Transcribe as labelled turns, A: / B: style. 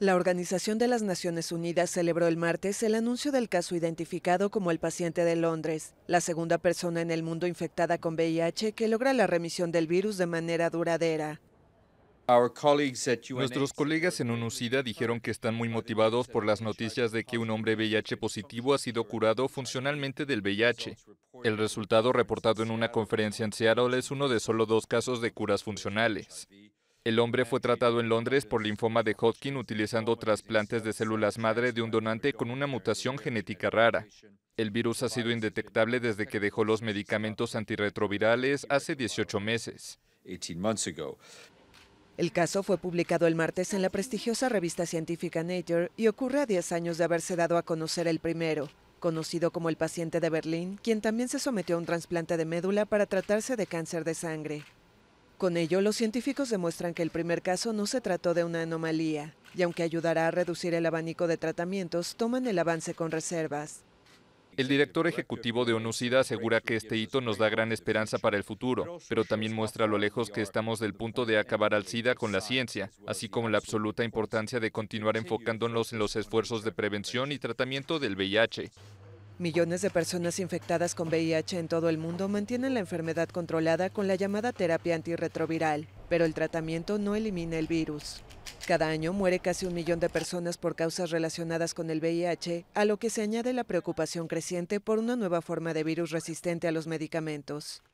A: La Organización de las Naciones Unidas celebró el martes el anuncio del caso identificado como el paciente de Londres, la segunda persona en el mundo infectada con VIH que logra la remisión del virus de manera duradera.
B: Nuestros colegas en UNUCIDA dijeron que están muy motivados por las noticias de que un hombre VIH positivo ha sido curado funcionalmente del VIH. El resultado reportado en una conferencia en Seattle es uno de solo dos casos de curas funcionales. El hombre fue tratado en Londres por linfoma de Hodgkin utilizando trasplantes de células madre de un donante con una mutación genética rara. El virus ha sido indetectable desde que dejó los medicamentos antirretrovirales hace 18 meses.
A: El caso fue publicado el martes en la prestigiosa revista científica Nature y ocurre a 10 años de haberse dado a conocer el primero, conocido como el paciente de Berlín, quien también se sometió a un trasplante de médula para tratarse de cáncer de sangre. Con ello, los científicos demuestran que el primer caso no se trató de una anomalía, y aunque ayudará a reducir el abanico de tratamientos, toman el avance con reservas.
B: El director ejecutivo de ONUCIDA asegura que este hito nos da gran esperanza para el futuro, pero también muestra lo lejos que estamos del punto de acabar al SIDA con la ciencia, así como la absoluta importancia de continuar enfocándonos en los esfuerzos de prevención y tratamiento del VIH.
A: Millones de personas infectadas con VIH en todo el mundo mantienen la enfermedad controlada con la llamada terapia antirretroviral, pero el tratamiento no elimina el virus. Cada año muere casi un millón de personas por causas relacionadas con el VIH, a lo que se añade la preocupación creciente por una nueva forma de virus resistente a los medicamentos.